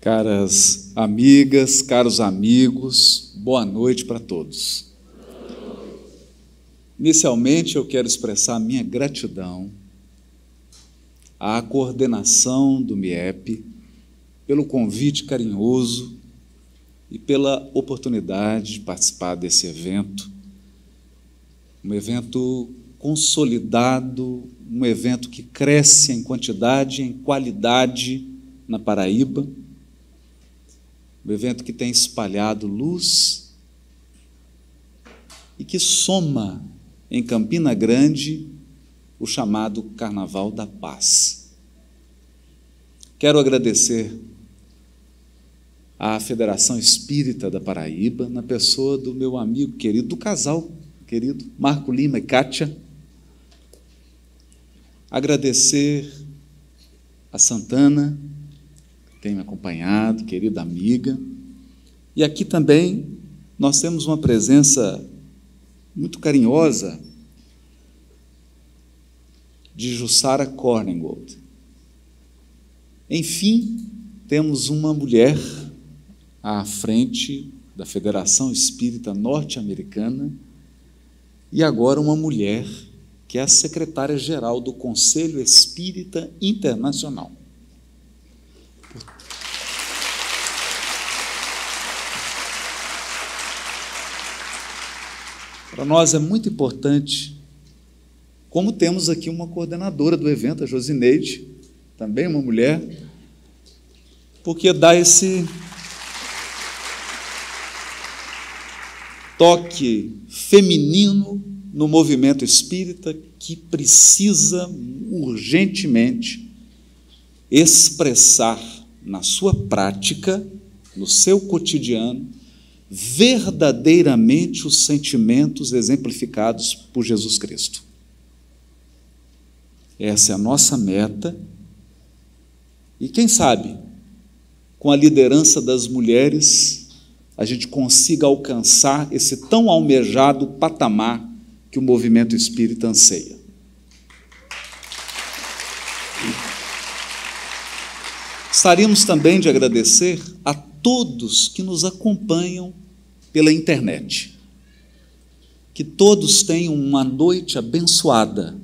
caras amigas, caros amigos, boa noite para todos. Inicialmente, eu quero expressar minha gratidão à coordenação do MIEP pelo convite carinhoso e pela oportunidade de participar desse evento. Um evento consolidado, um evento que cresce em quantidade e em qualidade na Paraíba um evento que tem espalhado luz e que soma em Campina Grande o chamado Carnaval da Paz. Quero agradecer à Federação Espírita da Paraíba, na pessoa do meu amigo querido, do casal querido, Marco Lima e Kátia. Agradecer a Santana, tem me acompanhado, querida amiga. E aqui também nós temos uma presença muito carinhosa de Jussara Korngold. Enfim, temos uma mulher à frente da Federação Espírita Norte-Americana e agora uma mulher que é a secretária-geral do Conselho Espírita Internacional. Para nós é muito importante, como temos aqui uma coordenadora do evento, a Josineide, também uma mulher, porque dá esse toque feminino no movimento espírita que precisa urgentemente expressar na sua prática, no seu cotidiano, verdadeiramente os sentimentos exemplificados por Jesus Cristo. Essa é a nossa meta. E quem sabe, com a liderança das mulheres, a gente consiga alcançar esse tão almejado patamar que o movimento espírita anseia. Gostaríamos também de agradecer a todos que nos acompanham pela internet. Que todos tenham uma noite abençoada.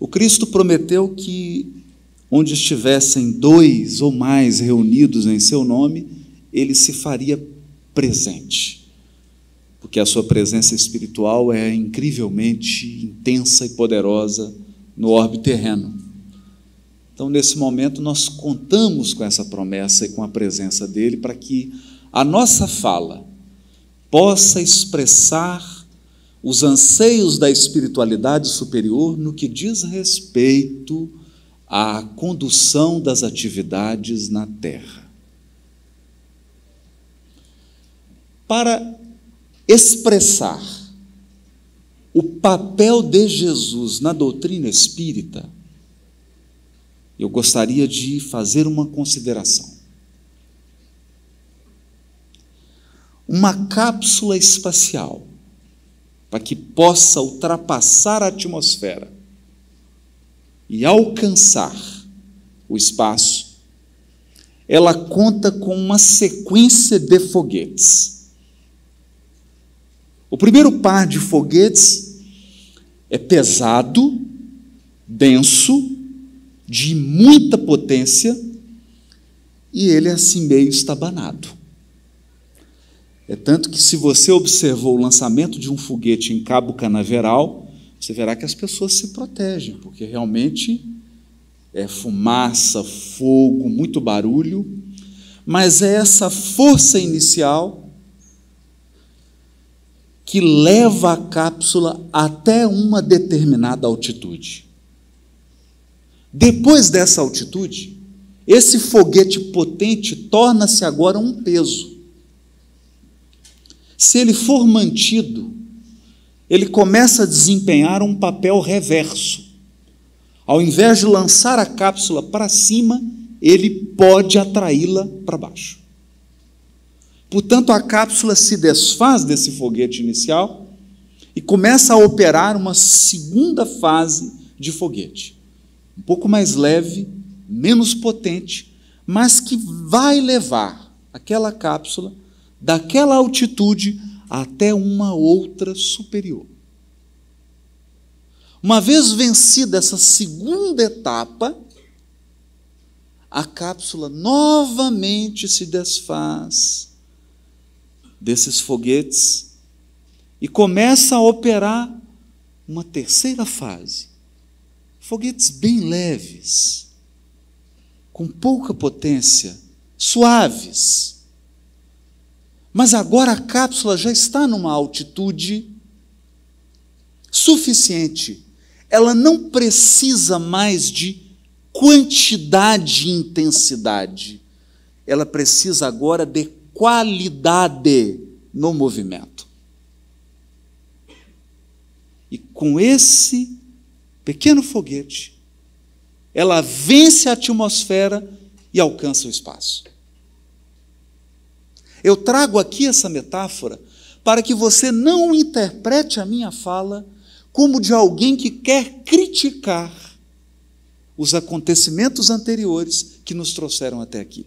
O Cristo prometeu que onde estivessem dois ou mais reunidos em seu nome, ele se faria presente. Porque a sua presença espiritual é incrivelmente intensa e poderosa no orbe terreno. Então, nesse momento, nós contamos com essa promessa e com a presença dele para que a nossa fala possa expressar os anseios da espiritualidade superior no que diz respeito à condução das atividades na terra. Para expressar o papel de Jesus na doutrina espírita, eu gostaria de fazer uma consideração. Uma cápsula espacial, para que possa ultrapassar a atmosfera e alcançar o espaço, ela conta com uma sequência de foguetes. O primeiro par de foguetes é pesado, denso de muita potência, e ele é assim meio estabanado. É tanto que, se você observou o lançamento de um foguete em Cabo Canaveral, você verá que as pessoas se protegem, porque realmente é fumaça, fogo, muito barulho, mas é essa força inicial que leva a cápsula até uma determinada altitude. Depois dessa altitude, esse foguete potente torna-se agora um peso. Se ele for mantido, ele começa a desempenhar um papel reverso. Ao invés de lançar a cápsula para cima, ele pode atraí-la para baixo. Portanto, a cápsula se desfaz desse foguete inicial e começa a operar uma segunda fase de foguete um pouco mais leve, menos potente, mas que vai levar aquela cápsula daquela altitude até uma outra superior. Uma vez vencida essa segunda etapa, a cápsula novamente se desfaz desses foguetes e começa a operar uma terceira fase, foguetes bem leves, com pouca potência, suaves. Mas agora a cápsula já está numa altitude suficiente. Ela não precisa mais de quantidade e intensidade. Ela precisa agora de qualidade no movimento. E com esse pequeno foguete, ela vence a atmosfera e alcança o espaço. Eu trago aqui essa metáfora para que você não interprete a minha fala como de alguém que quer criticar os acontecimentos anteriores que nos trouxeram até aqui.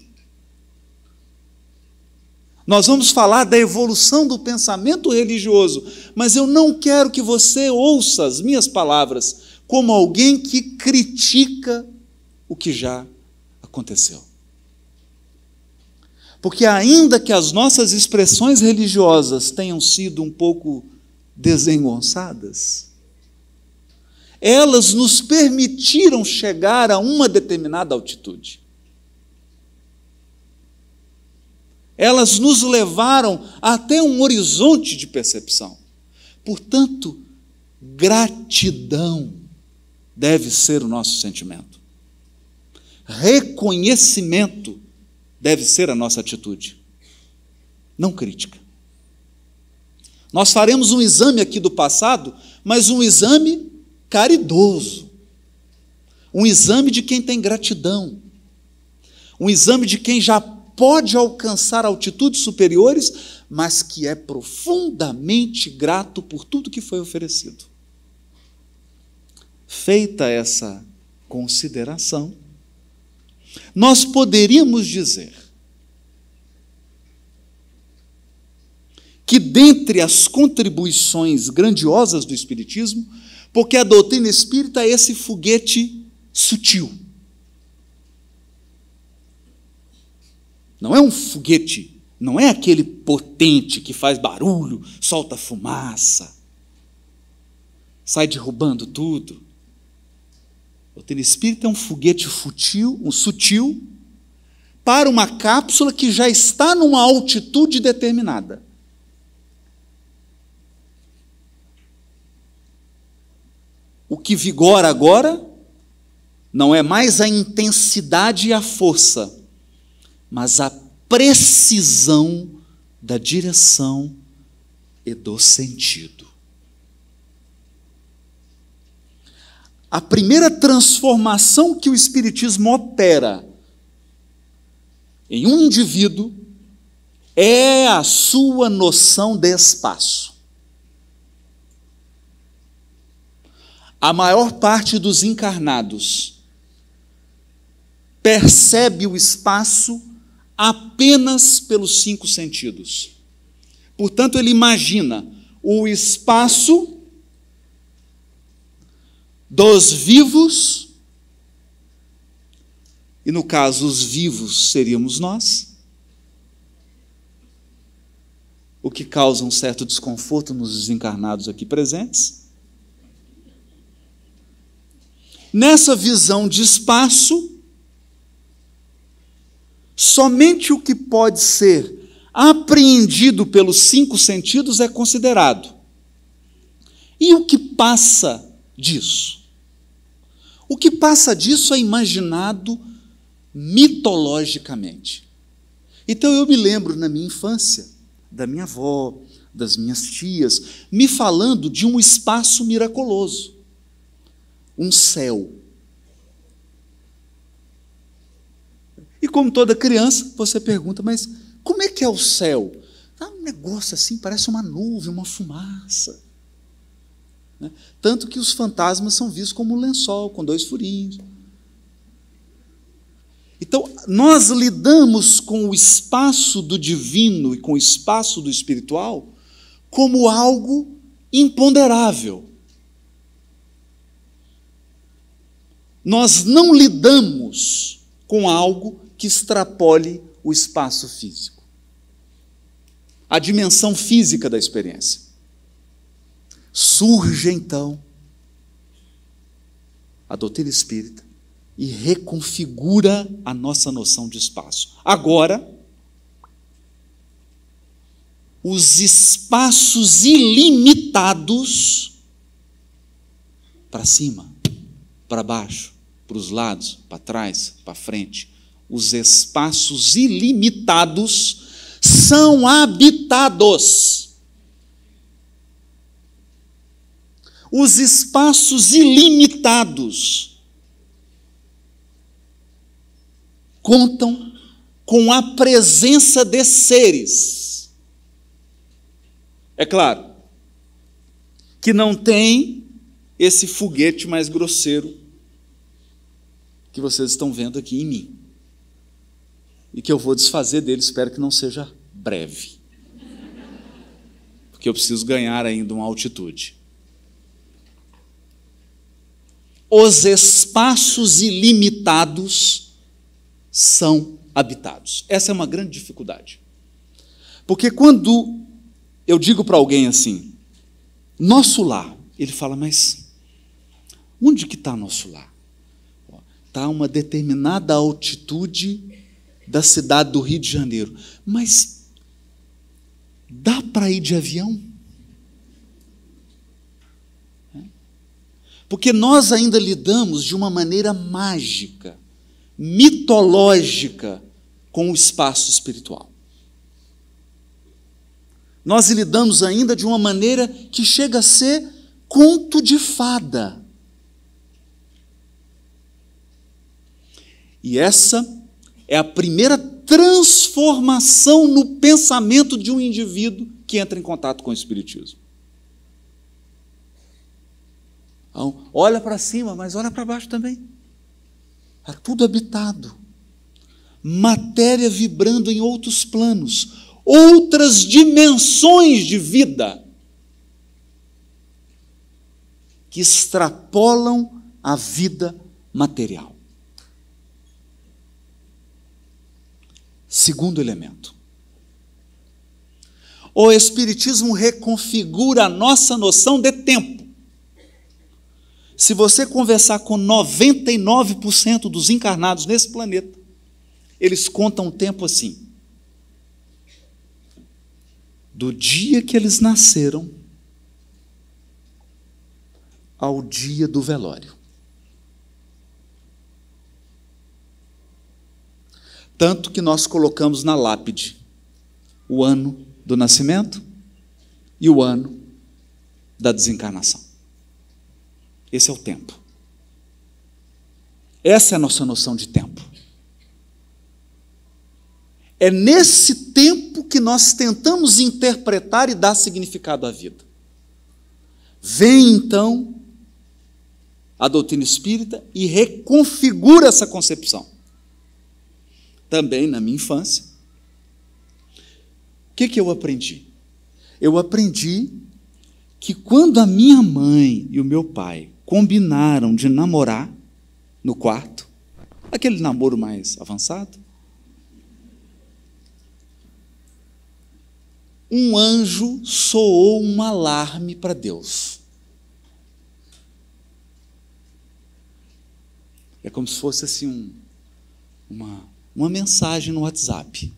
Nós vamos falar da evolução do pensamento religioso, mas eu não quero que você ouça as minhas palavras como alguém que critica o que já aconteceu. Porque, ainda que as nossas expressões religiosas tenham sido um pouco desengonçadas, elas nos permitiram chegar a uma determinada altitude. Elas nos levaram até um horizonte de percepção. Portanto, gratidão deve ser o nosso sentimento. Reconhecimento deve ser a nossa atitude, não crítica. Nós faremos um exame aqui do passado, mas um exame caridoso. Um exame de quem tem gratidão. Um exame de quem já pode alcançar altitudes superiores, mas que é profundamente grato por tudo que foi oferecido. Feita essa consideração, nós poderíamos dizer que, dentre as contribuições grandiosas do Espiritismo, porque a doutrina espírita é esse foguete sutil. Não é um foguete, não é aquele potente que faz barulho, solta fumaça, sai derrubando tudo. O espírito é um foguete futil, um sutil, para uma cápsula que já está numa altitude determinada. O que vigora agora não é mais a intensidade e a força, mas a precisão da direção e do sentido. a primeira transformação que o Espiritismo opera em um indivíduo é a sua noção de espaço. A maior parte dos encarnados percebe o espaço apenas pelos cinco sentidos. Portanto, ele imagina o espaço dos vivos, e no caso, os vivos seríamos nós, o que causa um certo desconforto nos desencarnados aqui presentes. Nessa visão de espaço, somente o que pode ser apreendido pelos cinco sentidos é considerado. E o que passa disso. O que passa disso é imaginado mitologicamente. Então eu me lembro na minha infância, da minha avó, das minhas tias, me falando de um espaço miraculoso, um céu. E como toda criança, você pergunta, mas como é que é o céu? Ah, um negócio assim, parece uma nuvem, uma fumaça. Né? Tanto que os fantasmas são vistos como um lençol, com dois furinhos. Então, nós lidamos com o espaço do divino e com o espaço do espiritual como algo imponderável. Nós não lidamos com algo que extrapole o espaço físico a dimensão física da experiência. Surge então a doutrina espírita e reconfigura a nossa noção de espaço. Agora, os espaços ilimitados para cima, para baixo, para os lados, para trás, para frente, os espaços ilimitados são habitados. os espaços ilimitados contam com a presença de seres. É claro que não tem esse foguete mais grosseiro que vocês estão vendo aqui em mim. E que eu vou desfazer dele, espero que não seja breve. Porque eu preciso ganhar ainda uma altitude. os espaços ilimitados são habitados. Essa é uma grande dificuldade. Porque quando eu digo para alguém assim, nosso lar, ele fala, mas onde que está nosso lar? Está a uma determinada altitude da cidade do Rio de Janeiro. Mas dá para ir de avião? Porque nós ainda lidamos de uma maneira mágica, mitológica, com o espaço espiritual. Nós lidamos ainda de uma maneira que chega a ser conto de fada. E essa é a primeira transformação no pensamento de um indivíduo que entra em contato com o Espiritismo. Então, olha para cima, mas olha para baixo também. Está tudo habitado. Matéria vibrando em outros planos, outras dimensões de vida que extrapolam a vida material. Segundo elemento. O Espiritismo reconfigura a nossa noção de tempo se você conversar com 99% dos encarnados nesse planeta, eles contam um tempo assim. Do dia que eles nasceram ao dia do velório. Tanto que nós colocamos na lápide o ano do nascimento e o ano da desencarnação. Esse é o tempo. Essa é a nossa noção de tempo. É nesse tempo que nós tentamos interpretar e dar significado à vida. Vem então a doutrina espírita e reconfigura essa concepção. Também na minha infância. O que, que eu aprendi? Eu aprendi que quando a minha mãe e o meu pai combinaram de namorar no quarto, aquele namoro mais avançado. Um anjo soou um alarme para Deus. É como se fosse assim um, uma, uma mensagem no WhatsApp.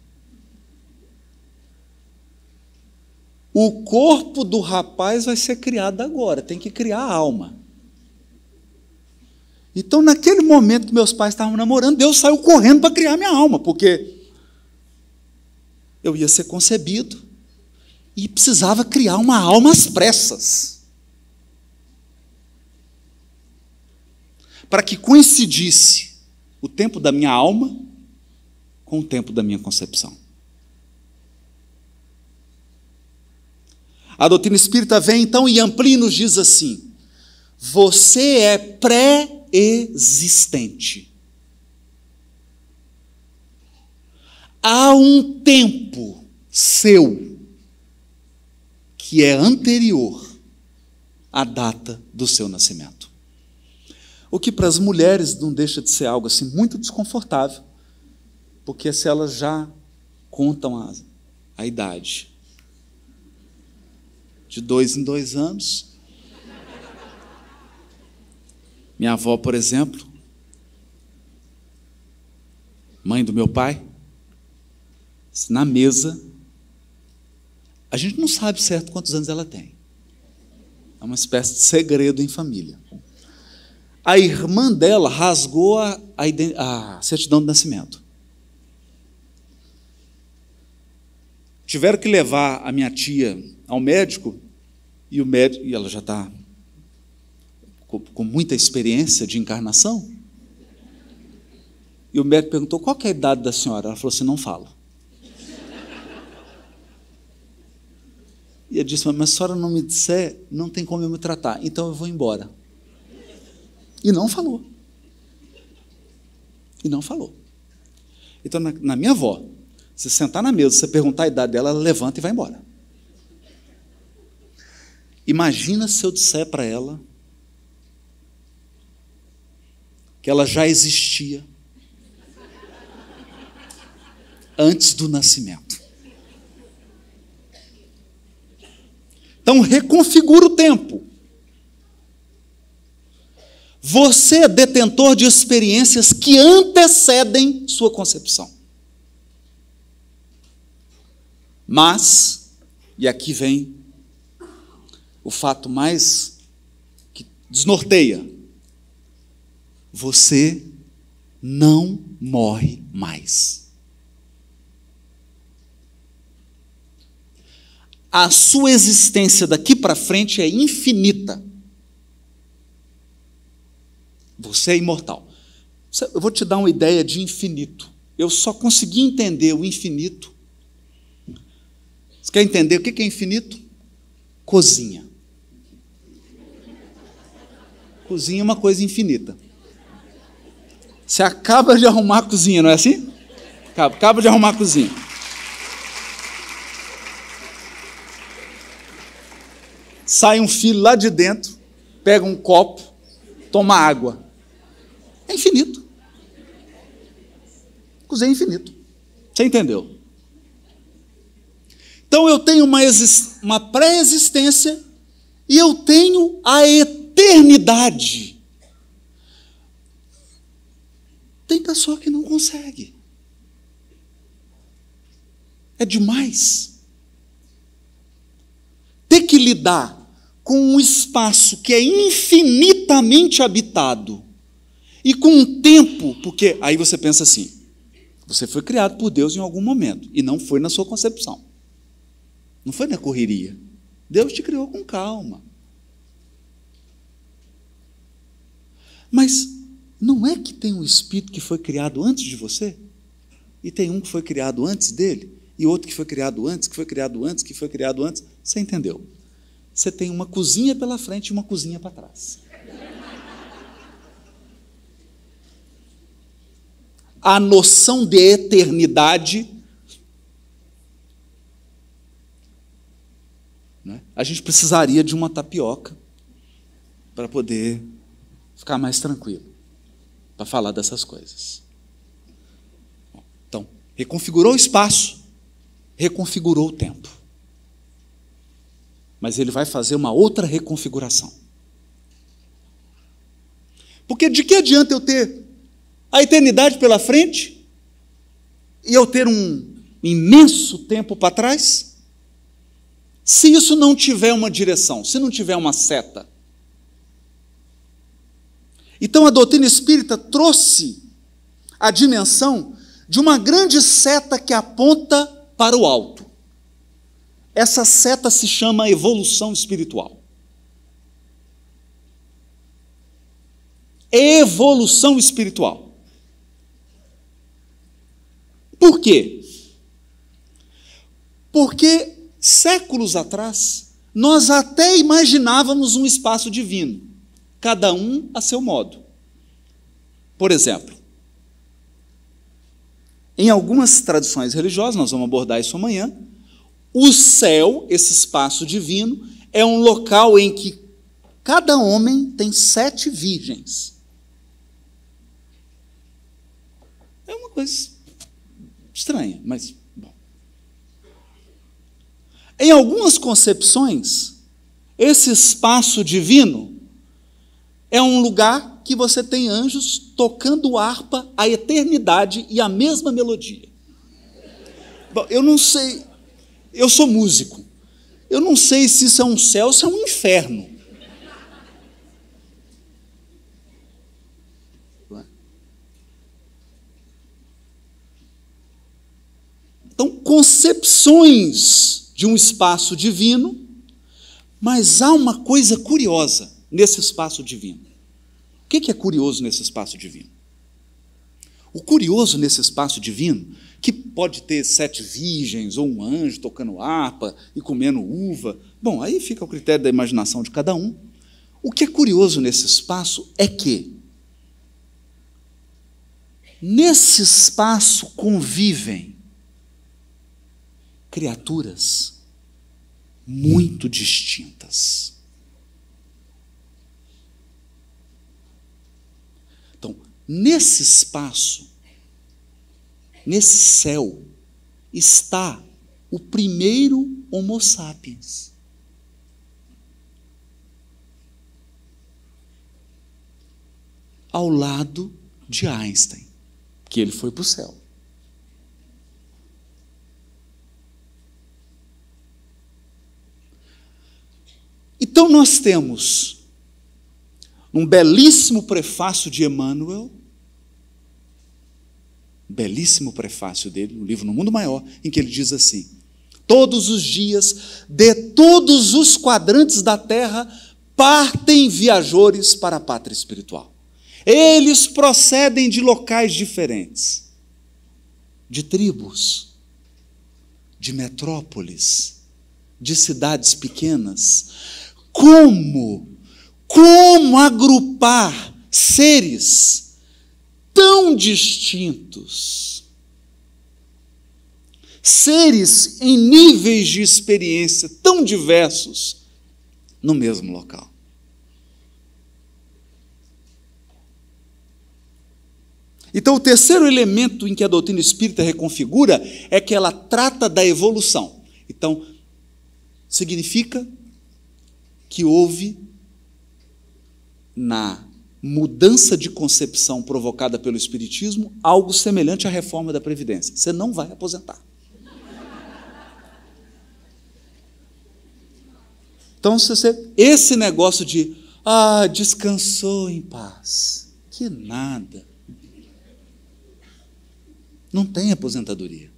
O corpo do rapaz vai ser criado agora, tem que criar a alma. Então, naquele momento, que meus pais estavam namorando, Deus saiu correndo para criar minha alma, porque eu ia ser concebido e precisava criar uma alma às pressas. Para que coincidisse o tempo da minha alma com o tempo da minha concepção. A doutrina espírita vem então e amplia e nos diz assim: você é pré existente. Há um tempo seu que é anterior à data do seu nascimento. O que para as mulheres não deixa de ser algo assim muito desconfortável, porque se elas já contam a, a idade de dois em dois anos, Minha avó, por exemplo, mãe do meu pai, assim, na mesa, a gente não sabe certo quantos anos ela tem. É uma espécie de segredo em família. A irmã dela rasgou a, a, a certidão de nascimento. Tiveram que levar a minha tia ao médico e o médico, e ela já está com, com muita experiência de encarnação. E o médico perguntou: qual é a idade da senhora? Ela falou assim: não falo. E ele disse: Mas se a senhora não me disser, não tem como eu me tratar, então eu vou embora. E não falou. E não falou. Então, na, na minha avó, se sentar na mesa, você perguntar a idade dela, ela levanta e vai embora. Imagina se eu disser para ela que ela já existia antes do nascimento. Então, reconfigura o tempo. Você é detentor de experiências que antecedem sua concepção. Mas, e aqui vem o fato mais que desnorteia você não morre mais. A sua existência daqui para frente é infinita. Você é imortal. Eu vou te dar uma ideia de infinito. Eu só consegui entender o infinito. Você quer entender o que é infinito? Cozinha. Cozinha é uma coisa infinita. Você acaba de arrumar a cozinha, não é assim? Acaba, acaba de arrumar a cozinha. Sai um filho lá de dentro, pega um copo, toma água. É infinito. Cozinha é infinito. Você entendeu? Então eu tenho uma, uma pré-existência e eu tenho a eternidade Tem pessoa que não consegue. É demais. Ter que lidar com um espaço que é infinitamente habitado e com um tempo, porque aí você pensa assim: você foi criado por Deus em algum momento e não foi na sua concepção, não foi na correria. Deus te criou com calma. Mas não é que tem um espírito que foi criado antes de você? E tem um que foi criado antes dele? E outro que foi criado antes, que foi criado antes, que foi criado antes? Você entendeu? Você tem uma cozinha pela frente e uma cozinha para trás. A noção de eternidade. Né? A gente precisaria de uma tapioca para poder ficar mais tranquilo para falar dessas coisas. Então, reconfigurou o espaço, reconfigurou o tempo. Mas ele vai fazer uma outra reconfiguração. Porque de que adianta eu ter a eternidade pela frente e eu ter um imenso tempo para trás? Se isso não tiver uma direção, se não tiver uma seta, então a doutrina espírita trouxe a dimensão de uma grande seta que aponta para o alto. Essa seta se chama evolução espiritual. Evolução espiritual. Por quê? Porque séculos atrás, nós até imaginávamos um espaço divino cada um a seu modo. Por exemplo, em algumas tradições religiosas, nós vamos abordar isso amanhã, o céu, esse espaço divino, é um local em que cada homem tem sete virgens. É uma coisa estranha, mas bom. Em algumas concepções, esse espaço divino é um lugar que você tem anjos tocando harpa a eternidade e a mesma melodia. Bom, eu não sei, eu sou músico. Eu não sei se isso é um céu ou se é um inferno. Então, concepções de um espaço divino, mas há uma coisa curiosa nesse espaço divino. O que é curioso nesse espaço divino? O curioso nesse espaço divino, que pode ter sete virgens ou um anjo tocando harpa e comendo uva, bom, aí fica o critério da imaginação de cada um. O que é curioso nesse espaço é que, nesse espaço convivem criaturas muito distintas. Nesse espaço, nesse céu, está o primeiro Homo sapiens. Ao lado de Einstein, que ele foi para o céu. Então nós temos um belíssimo prefácio de Emmanuel, belíssimo prefácio dele, o livro No Mundo Maior, em que ele diz assim: Todos os dias, de todos os quadrantes da terra, partem viajores para a pátria espiritual. Eles procedem de locais diferentes, de tribos, de metrópoles, de cidades pequenas. Como, como agrupar seres tão distintos, seres em níveis de experiência tão diversos no mesmo local. Então, o terceiro elemento em que a doutrina espírita reconfigura é que ela trata da evolução. Então, significa que houve na mudança de concepção provocada pelo Espiritismo, algo semelhante à reforma da Previdência. Você não vai aposentar. Então, se você, esse negócio de ah, descansou em paz, que nada. Não tem aposentadoria.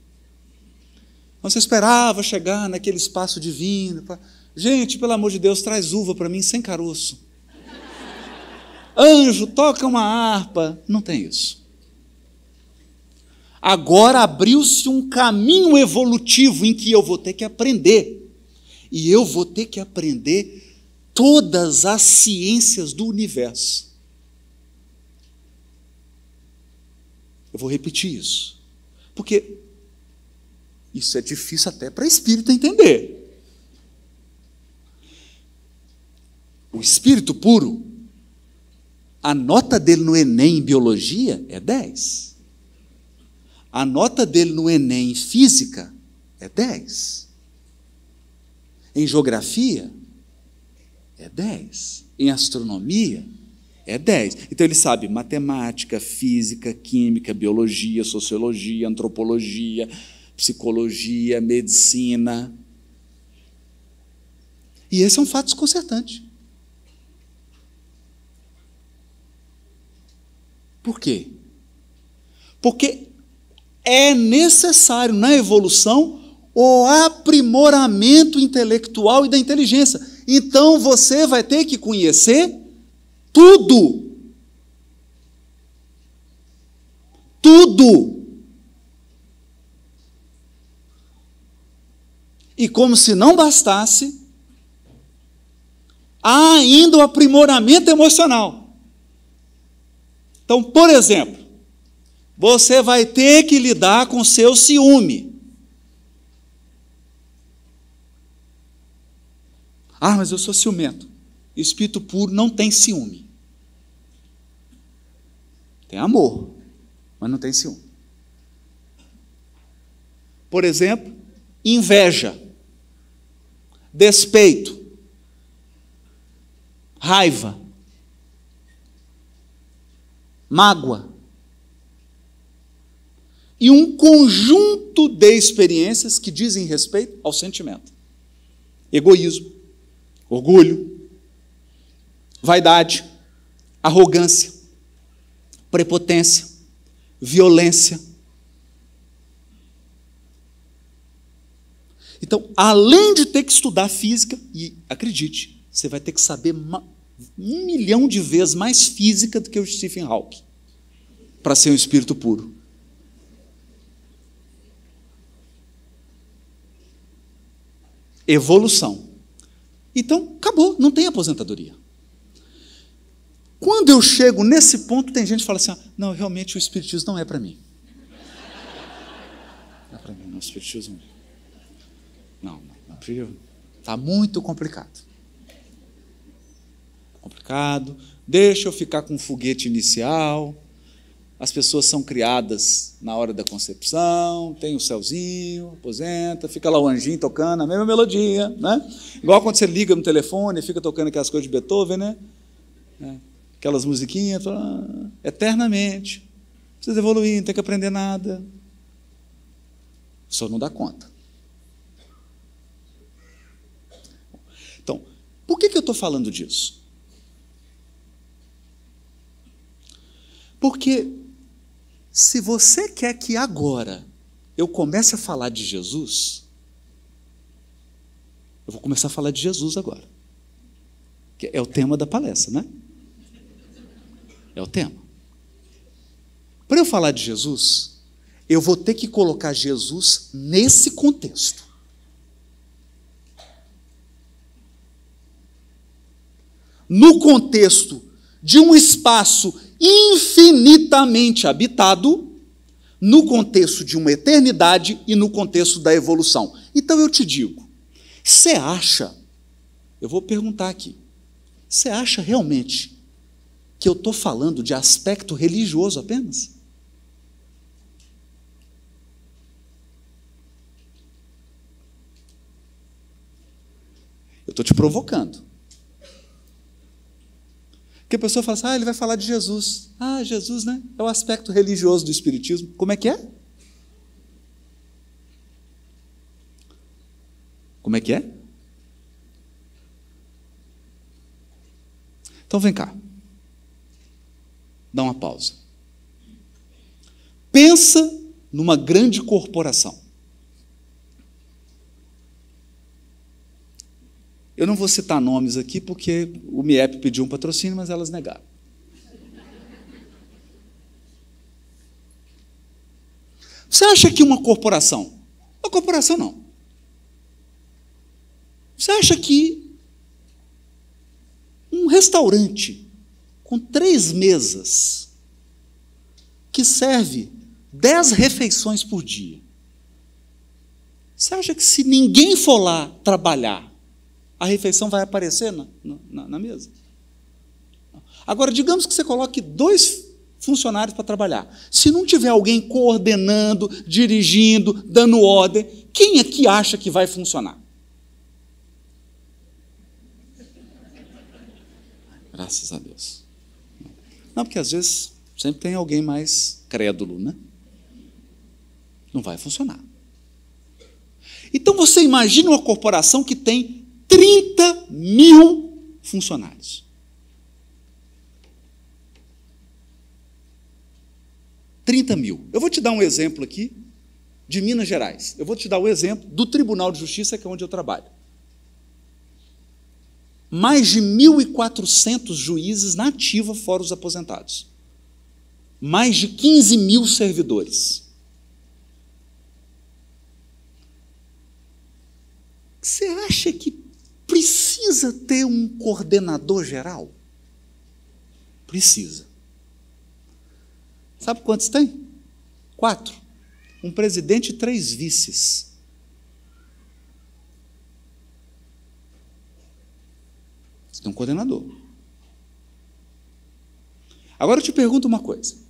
Você esperava chegar naquele espaço divino. Pra, gente, pelo amor de Deus, traz uva para mim sem caroço anjo, toca uma harpa. Não tem isso. Agora abriu-se um caminho evolutivo em que eu vou ter que aprender. E eu vou ter que aprender todas as ciências do universo. Eu vou repetir isso. Porque isso é difícil até para espírito entender. O espírito puro a nota dele no Enem em biologia é 10. A nota dele no Enem em física é 10. Em geografia é 10. Em astronomia é 10. Então ele sabe matemática, física, química, biologia, sociologia, antropologia, psicologia, medicina. E esse é um fato desconcertante. Por quê? Porque é necessário na evolução o aprimoramento intelectual e da inteligência. Então você vai ter que conhecer tudo. Tudo. E como se não bastasse, há ainda o aprimoramento emocional. Então, por exemplo, você vai ter que lidar com seu ciúme. Ah, mas eu sou ciumento. Espírito puro não tem ciúme. Tem amor, mas não tem ciúme. Por exemplo, inveja, despeito, raiva mágoa. E um conjunto de experiências que dizem respeito ao sentimento: egoísmo, orgulho, vaidade, arrogância, prepotência, violência. Então, além de ter que estudar física, e acredite, você vai ter que saber um milhão de vezes mais física do que o Stephen Hawking, para ser um espírito puro. Evolução. Então, acabou, não tem aposentadoria. Quando eu chego nesse ponto, tem gente que fala assim: ah, não, realmente o espiritismo não é para mim. Não é para mim, não, o espiritismo não é. Não, não, não, está muito complicado complicado, deixa eu ficar com o foguete inicial. As pessoas são criadas na hora da concepção, tem o céuzinho, aposenta, fica lá o anjinho tocando a mesma melodia, né? Igual quando você liga no telefone e fica tocando aquelas coisas de Beethoven, né? É, aquelas musiquinhas, ah, eternamente. precisa evoluir, não tem que aprender nada. O senhor não dá conta. Então, por que, que eu estou falando disso? Porque se você quer que agora eu comece a falar de Jesus, eu vou começar a falar de Jesus agora. Que é o tema da palestra, né? É o tema. Para eu falar de Jesus, eu vou ter que colocar Jesus nesse contexto. No contexto de um espaço infinitamente habitado no contexto de uma eternidade e no contexto da evolução. Então eu te digo, você acha, eu vou perguntar aqui, você acha realmente que eu estou falando de aspecto religioso apenas? Eu estou te provocando. Porque a pessoa fala assim: ah, ele vai falar de Jesus. Ah, Jesus, né? É o aspecto religioso do Espiritismo. Como é que é? Como é que é? Então vem cá. Dá uma pausa. Pensa numa grande corporação. Eu não vou citar nomes aqui porque o MIEP pediu um patrocínio, mas elas negaram. Você acha que uma corporação? Uma corporação não. Você acha que um restaurante com três mesas que serve dez refeições por dia. Você acha que se ninguém for lá trabalhar a refeição vai aparecer na, na, na mesa. Agora, digamos que você coloque dois funcionários para trabalhar. Se não tiver alguém coordenando, dirigindo, dando ordem, quem é que acha que vai funcionar? Graças a Deus. Não, porque às vezes sempre tem alguém mais crédulo, né? Não vai funcionar. Então você imagina uma corporação que tem 30 mil funcionários. 30 mil. Eu vou te dar um exemplo aqui de Minas Gerais. Eu vou te dar o um exemplo do Tribunal de Justiça, que é onde eu trabalho. Mais de 1.400 juízes na ativa, fora os aposentados. Mais de 15 mil servidores. Você acha que Precisa ter um coordenador geral? Precisa. Sabe quantos tem? Quatro. Um presidente e três vices. Você tem um coordenador. Agora eu te pergunto uma coisa.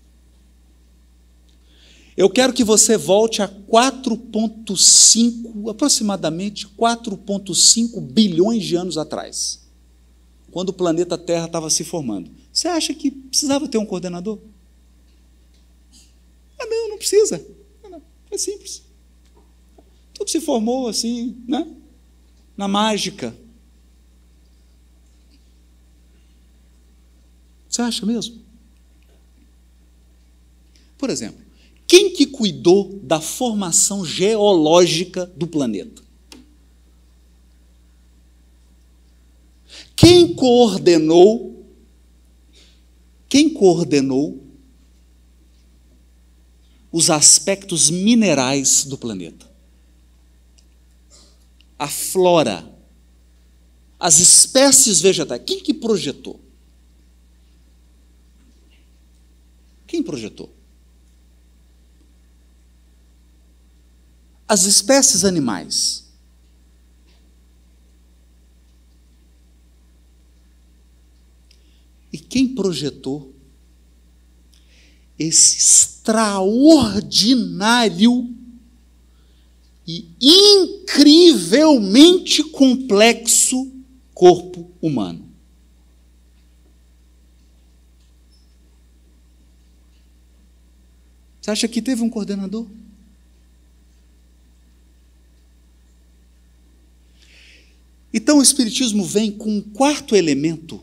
Eu quero que você volte a 4,5, aproximadamente 4,5 bilhões de anos atrás, quando o planeta Terra estava se formando. Você acha que precisava ter um coordenador? Ah, não, não precisa. É simples. Tudo se formou assim, né? Na mágica. Você acha mesmo? Por exemplo, quem que cuidou da formação geológica do planeta? Quem coordenou? Quem coordenou os aspectos minerais do planeta? A flora, as espécies vegetais. Quem que projetou? Quem projetou? as espécies animais. E quem projetou esse extraordinário e incrivelmente complexo corpo humano? Você acha que teve um coordenador? Então o Espiritismo vem com um quarto elemento,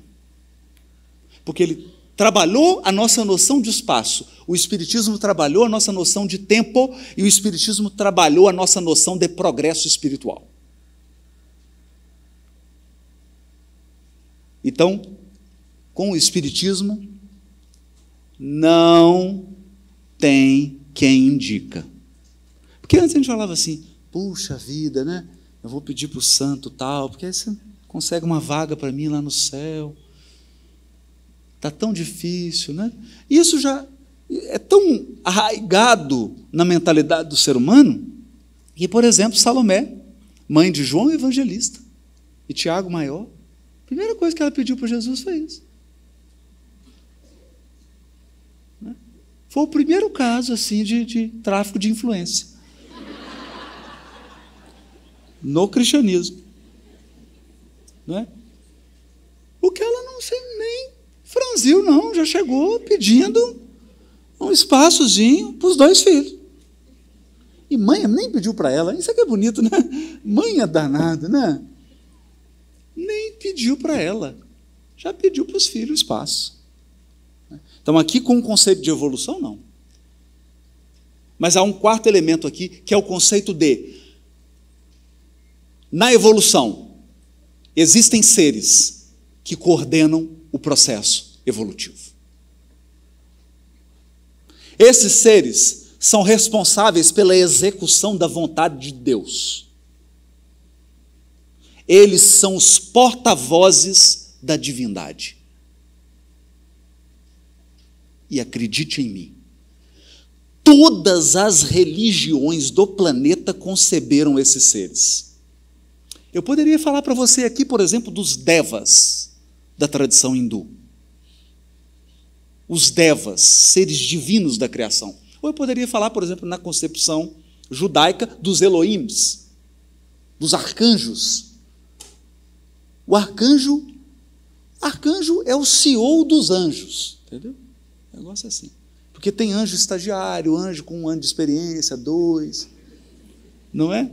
porque ele trabalhou a nossa noção de espaço, o Espiritismo trabalhou a nossa noção de tempo e o Espiritismo trabalhou a nossa noção de progresso espiritual. Então, com o Espiritismo, não tem quem indica. Porque antes a gente falava assim, puxa vida, né? eu vou pedir para o santo tal, porque aí você consegue uma vaga para mim lá no céu. Está tão difícil, né? Isso já é tão arraigado na mentalidade do ser humano E por exemplo, Salomé, mãe de João Evangelista e Tiago Maior, a primeira coisa que ela pediu para Jesus foi isso. Né? Foi o primeiro caso assim de, de tráfico de influência no cristianismo. Né? O que ela não se nem franziu, não, já chegou pedindo um espaçozinho para os dois filhos. E mãe nem pediu para ela, isso aqui é, é bonito, né? Mãe é danada, né? Nem pediu para ela, já pediu para os filhos espaço. Então, aqui com o conceito de evolução, não. Mas há um quarto elemento aqui, que é o conceito de na evolução, existem seres que coordenam o processo evolutivo. Esses seres são responsáveis pela execução da vontade de Deus. Eles são os porta-vozes da divindade. E acredite em mim, todas as religiões do planeta conceberam esses seres. Eu poderia falar para você aqui, por exemplo, dos devas da tradição hindu. Os devas, seres divinos da criação. Ou eu poderia falar, por exemplo, na concepção judaica dos Elohims, dos arcanjos. O arcanjo, arcanjo é o CEO dos anjos, entendeu? O negócio é assim. Porque tem anjo estagiário, anjo com um ano de experiência, dois, não é?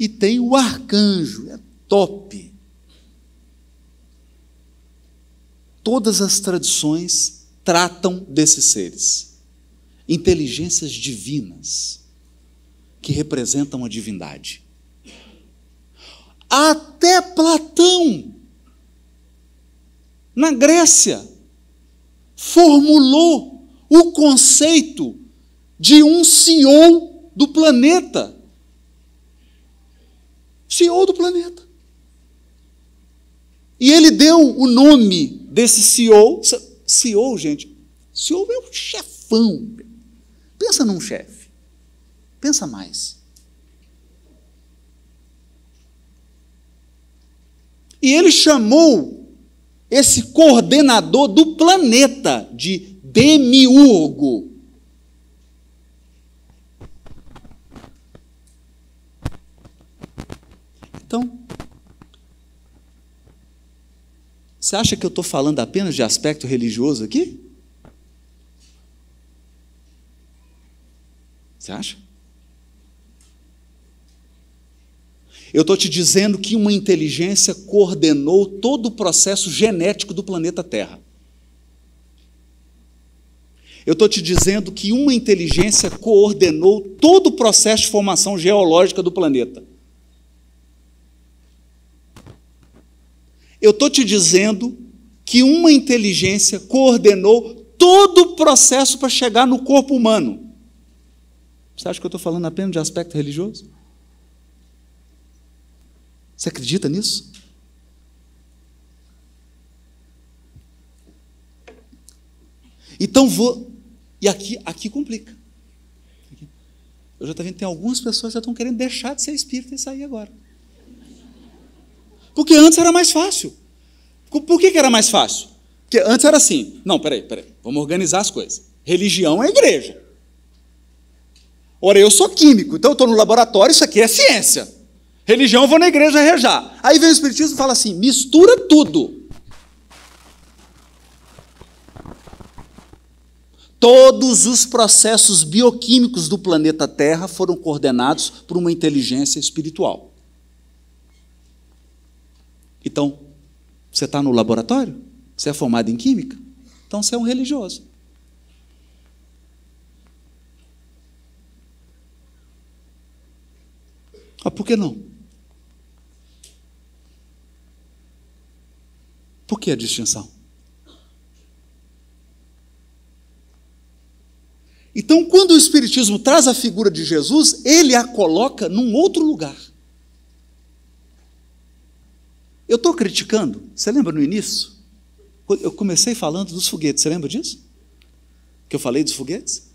E tem o arcanjo, é top. Todas as tradições tratam desses seres. Inteligências divinas que representam a divindade. Até Platão, na Grécia, formulou o conceito de um senhor do planeta. CEO do planeta. E ele deu o nome desse CEO. CEO, gente, CEO é um chefão. Pensa num chefe. Pensa mais. E ele chamou esse coordenador do planeta de demiurgo. Você acha que eu estou falando apenas de aspecto religioso aqui? Você acha? Eu estou te dizendo que uma inteligência coordenou todo o processo genético do planeta Terra. Eu estou te dizendo que uma inteligência coordenou todo o processo de formação geológica do planeta. Eu estou te dizendo que uma inteligência coordenou todo o processo para chegar no corpo humano. Você acha que eu estou falando apenas de aspecto religioso? Você acredita nisso? Então vou. E aqui, aqui complica. Eu já estou vendo que tem algumas pessoas que já estão querendo deixar de ser espírita e sair agora. Porque antes era mais fácil. Por que, que era mais fácil? Porque antes era assim: não, peraí, peraí, vamos organizar as coisas. Religião é igreja. Ora, eu sou químico, então eu estou no laboratório, isso aqui é ciência. Religião, eu vou na igreja rejar. Aí vem o Espiritismo e fala assim: mistura tudo. Todos os processos bioquímicos do planeta Terra foram coordenados por uma inteligência espiritual. Então, você está no laboratório? Você é formado em química? Então você é um religioso. Ah, por que não? Por que a distinção? Então, quando o Espiritismo traz a figura de Jesus, ele a coloca num outro lugar. Eu estou criticando. Você lembra no início? Eu comecei falando dos foguetes. Você lembra disso? Que eu falei dos foguetes?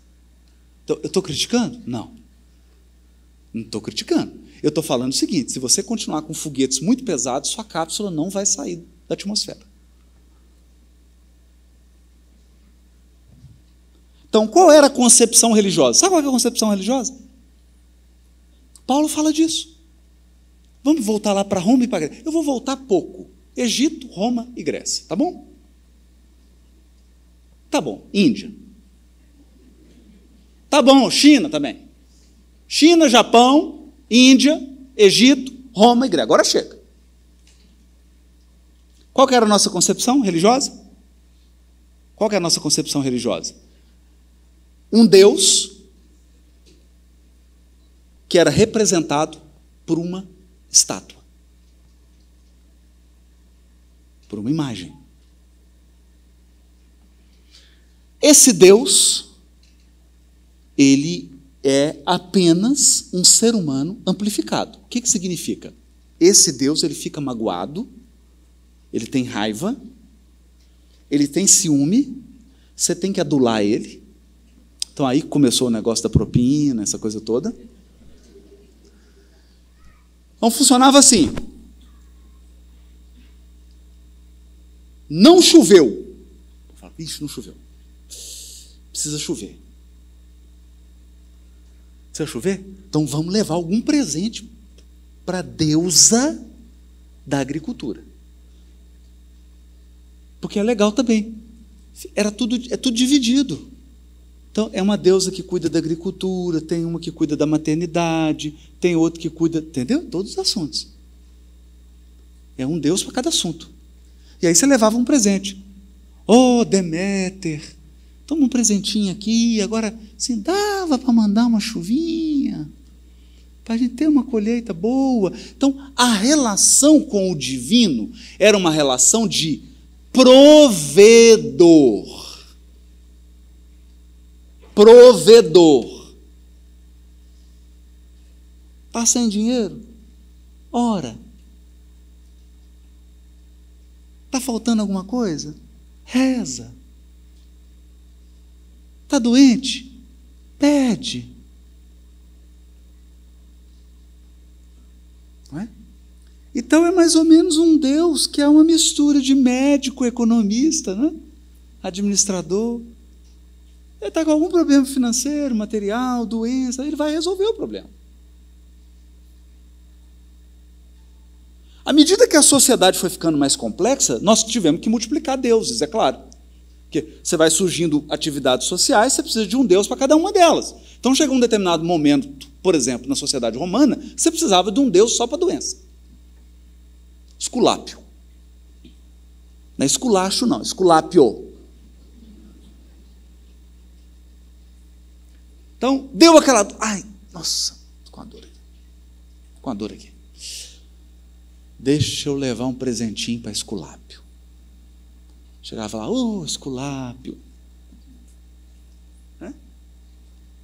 Então, eu estou criticando? Não. Não estou criticando. Eu estou falando o seguinte: se você continuar com foguetes muito pesados, sua cápsula não vai sair da atmosfera. Então, qual era a concepção religiosa? Sabe qual é a concepção religiosa? Paulo fala disso. Vamos voltar lá para Roma e para Grécia. Eu vou voltar pouco. Egito, Roma e Grécia, tá bom? Tá bom, Índia. Tá bom, China também. China, Japão, Índia, Egito, Roma e Grécia. Agora chega. Qual era a nossa concepção religiosa? Qual é a nossa concepção religiosa? Um Deus que era representado por uma estátua. Por uma imagem. Esse Deus, ele é apenas um ser humano amplificado. O que, que significa? Esse Deus ele fica magoado, ele tem raiva, ele tem ciúme, você tem que adular ele. Então aí começou o negócio da propina, essa coisa toda. Então funcionava assim. Não choveu. Eu falo, Ixi, não choveu. Precisa chover. Precisa chover? Então vamos levar algum presente para a deusa da agricultura. Porque é legal também. Era tudo, é tudo dividido. Então, é uma deusa que cuida da agricultura, tem uma que cuida da maternidade, tem outra que cuida, entendeu? Todos os assuntos. É um deus para cada assunto. E aí você levava um presente. Oh, Deméter, toma um presentinho aqui. Agora, assim, dava para mandar uma chuvinha, para a gente ter uma colheita boa. Então, a relação com o divino era uma relação de provedor provedor. Está sem dinheiro? Ora. Está faltando alguma coisa? Reza. Está doente? Pede. Não é? Então é mais ou menos um Deus que é uma mistura de médico, economista, né? administrador. Ele está com algum problema financeiro, material, doença, ele vai resolver o problema. À medida que a sociedade foi ficando mais complexa, nós tivemos que multiplicar deuses, é claro. Porque você vai surgindo atividades sociais, você precisa de um deus para cada uma delas. Então chegou um determinado momento, por exemplo, na sociedade romana, você precisava de um deus só para a doença. Esculápio. Não é esculacho, não, esculápio. Então, deu aquela dor. Ai, nossa, com a dor aqui. Com a dor aqui. Deixa eu levar um presentinho para Esculápio. Chegava lá, ô, oh, Esculápio.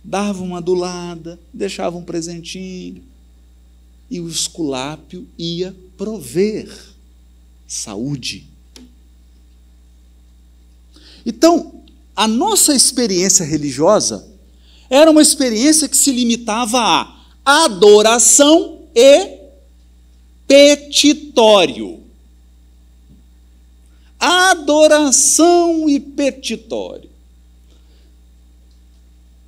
Dava uma adulada, deixava um presentinho. E o Esculápio ia prover saúde. Então, a nossa experiência religiosa era uma experiência que se limitava a adoração e petitório. Adoração e petitório.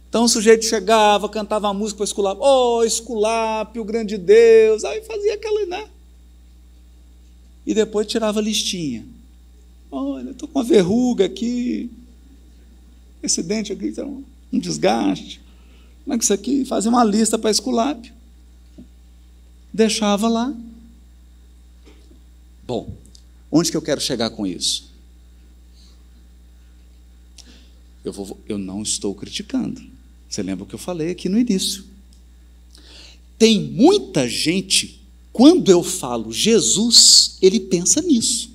Então o sujeito chegava, cantava a música para Esculápio, oh, Esculápio, grande Deus, aí fazia aquela, né? E depois tirava a listinha. Olha, estou com uma verruga aqui, esse dente aqui, então, um desgaste. É que isso aqui fazia uma lista para Esculápio. Deixava lá. Bom, onde que eu quero chegar com isso? Eu, vou, eu não estou criticando. Você lembra o que eu falei aqui no início? Tem muita gente, quando eu falo Jesus, ele pensa nisso.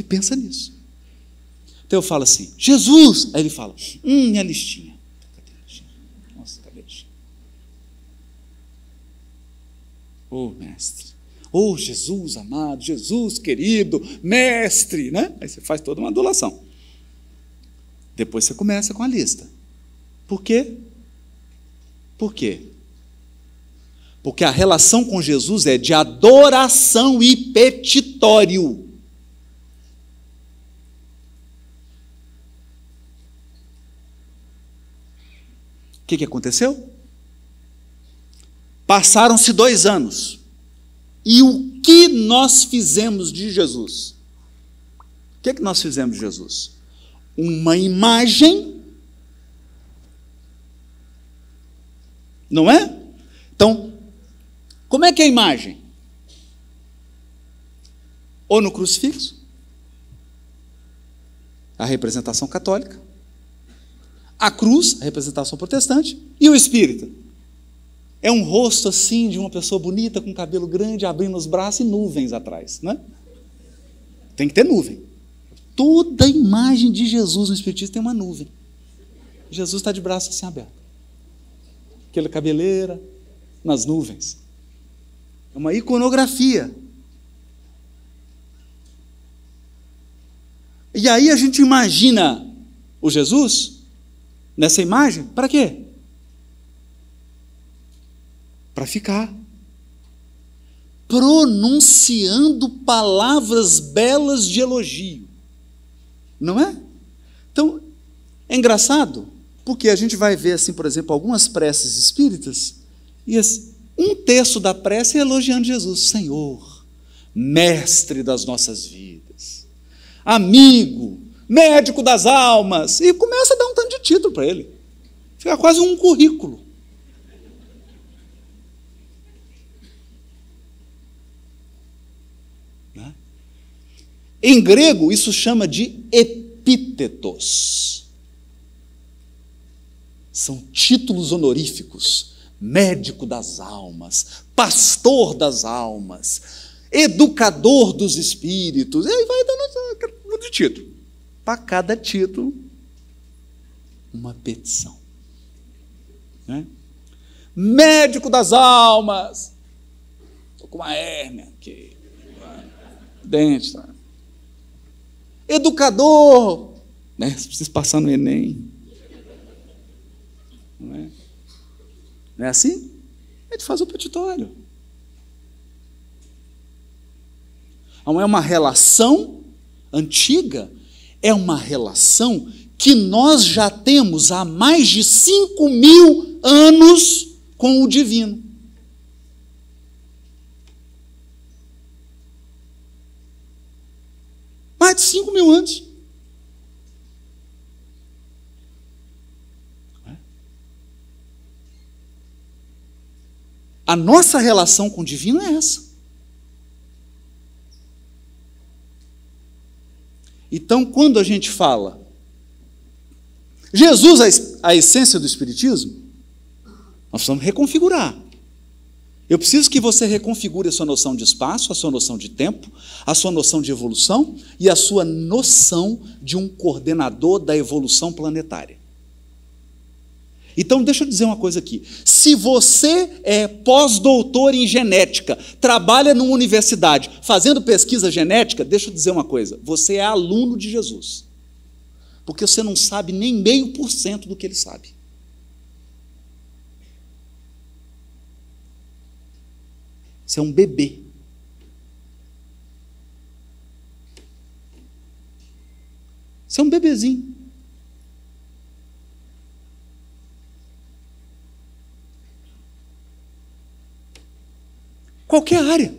Ele pensa nisso. Então eu falo assim, Jesus! Aí ele fala, hum, minha listinha. Cadê a listinha? Nossa, cadê a listinha? Ô, oh, mestre. Ô, oh, Jesus amado, Jesus querido, mestre, né? Aí você faz toda uma adulação. Depois você começa com a lista. Por quê? Por quê? Porque a relação com Jesus é de adoração e petitório. que, que aconteceu? Passaram-se dois anos. E o que nós fizemos de Jesus? O que, que nós fizemos de Jesus? Uma imagem. Não é? Então, como é que é a imagem? Ou no crucifixo? A representação católica a cruz, a representação protestante, e o espírita. É um rosto assim de uma pessoa bonita, com cabelo grande, abrindo os braços e nuvens atrás. Né? Tem que ter nuvem. Toda imagem de Jesus no Espiritismo tem uma nuvem. Jesus está de braço assim aberto. Aquela cabeleira nas nuvens. É uma iconografia. E aí a gente imagina o Jesus nessa imagem, para quê? Para ficar. Pronunciando palavras belas de elogio. Não é? Então, é engraçado, porque a gente vai ver, assim, por exemplo, algumas preces espíritas, e um terço da prece é elogiando Jesus, Senhor, mestre das nossas vidas, amigo, médico das almas, e começa a título para ele. Fica quase um currículo. Né? Em grego, isso chama de epítetos. São títulos honoríficos. Médico das almas, pastor das almas, educador dos espíritos. E aí vai dando um título. Para cada título, uma petição. Né? Médico das almas, estou com uma hérnia aqui, dente. Tá? Educador, né? Você precisa passar no Enem. Não é, Não é assim? A gente faz o petitório. Não é uma relação antiga, é uma relação que nós já temos há mais de 5 mil anos com o divino. Mais de 5 mil anos. A nossa relação com o divino é essa. Então, quando a gente fala Jesus, a essência do Espiritismo, nós precisamos reconfigurar. Eu preciso que você reconfigure a sua noção de espaço, a sua noção de tempo, a sua noção de evolução e a sua noção de um coordenador da evolução planetária. Então, deixa eu dizer uma coisa aqui. Se você é pós-doutor em genética, trabalha numa universidade fazendo pesquisa genética, deixa eu dizer uma coisa: você é aluno de Jesus porque você não sabe nem meio por cento do que ele sabe. Você é um bebê. Você é um bebezinho. Qualquer área.